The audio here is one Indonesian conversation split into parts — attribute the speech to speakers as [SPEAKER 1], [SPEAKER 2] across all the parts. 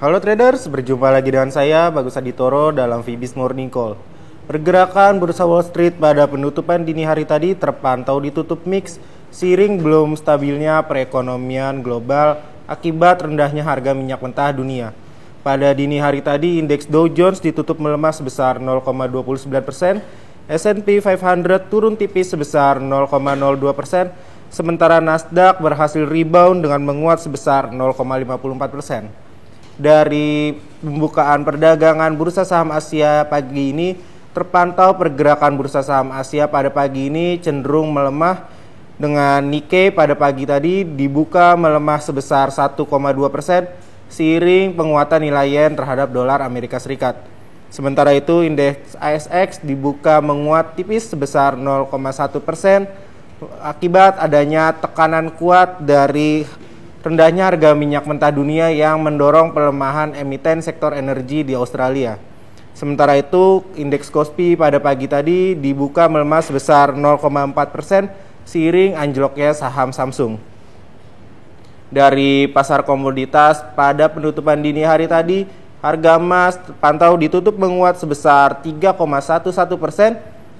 [SPEAKER 1] Halo traders, berjumpa lagi dengan saya Bagus Aditoro dalam Vibis Morning Call. Pergerakan bursa Wall Street pada penutupan dini hari tadi terpantau ditutup mix, siring belum stabilnya perekonomian global akibat rendahnya harga minyak mentah dunia. Pada dini hari tadi, indeks Dow Jones ditutup melemah sebesar 0,29 persen, S&P 500 turun tipis sebesar 0,02 persen, sementara Nasdaq berhasil rebound dengan menguat sebesar 0,54 persen dari pembukaan perdagangan Bursa Saham Asia pagi ini terpantau pergerakan Bursa Saham Asia pada pagi ini cenderung melemah dengan Nikkei pada pagi tadi dibuka melemah sebesar 1,2 persen seiring penguatan nilai yen terhadap dolar Amerika Serikat. Sementara itu, indeks ASX dibuka menguat tipis sebesar 0,1 persen akibat adanya tekanan kuat dari rendahnya harga minyak mentah dunia yang mendorong pelemahan emiten sektor energi di Australia. Sementara itu, indeks Kospi pada pagi tadi dibuka melemah sebesar 0,4 persen seiring anjloknya saham Samsung. Dari pasar komoditas pada penutupan dini hari tadi, harga emas pantau ditutup menguat sebesar 3,11 persen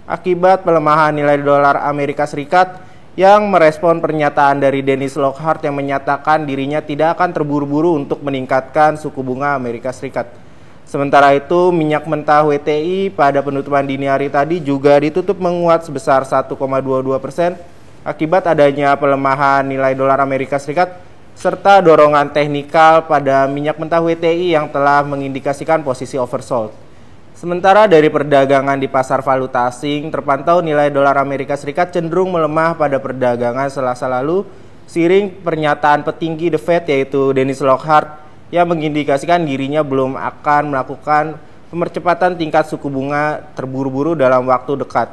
[SPEAKER 1] akibat pelemahan nilai dolar Amerika Serikat yang merespon pernyataan dari Dennis Lockhart yang menyatakan dirinya tidak akan terburu-buru untuk meningkatkan suku bunga Amerika Serikat. Sementara itu, minyak mentah WTI pada penutupan dini hari tadi juga ditutup menguat sebesar 1,22 persen akibat adanya pelemahan nilai dolar Amerika Serikat serta dorongan teknikal pada minyak mentah WTI yang telah mengindikasikan posisi oversold. Sementara dari perdagangan di pasar valuta asing, terpantau nilai dolar Amerika Serikat cenderung melemah pada perdagangan selasa lalu, siring pernyataan petinggi The Fed yaitu Dennis Lockhart yang mengindikasikan dirinya belum akan melakukan pemercepatan tingkat suku bunga terburu-buru dalam waktu dekat.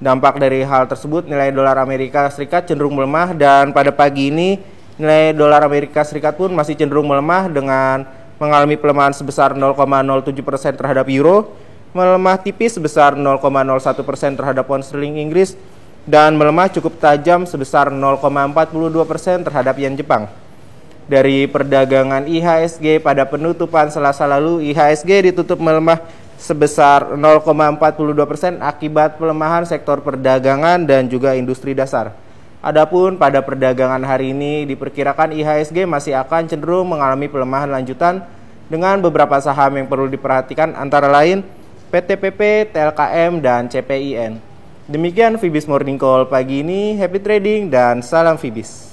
[SPEAKER 1] Dampak dari hal tersebut, nilai dolar Amerika Serikat cenderung melemah dan pada pagi ini nilai dolar Amerika Serikat pun masih cenderung melemah dengan mengalami pelemahan sebesar 0,07% terhadap euro, melemah tipis sebesar 0,01% terhadap pound sterling Inggris, dan melemah cukup tajam sebesar 0,42% terhadap yen Jepang. Dari perdagangan IHSG pada penutupan Selasa lalu, IHSG ditutup melemah sebesar 0,42% akibat pelemahan sektor perdagangan dan juga industri dasar. Adapun pada perdagangan hari ini diperkirakan IHSG masih akan cenderung mengalami pelemahan lanjutan dengan beberapa saham yang perlu diperhatikan antara lain PTPP, TLKM, dan CPIN. Demikian Fibis Morning Call pagi ini, happy trading dan salam Fibis.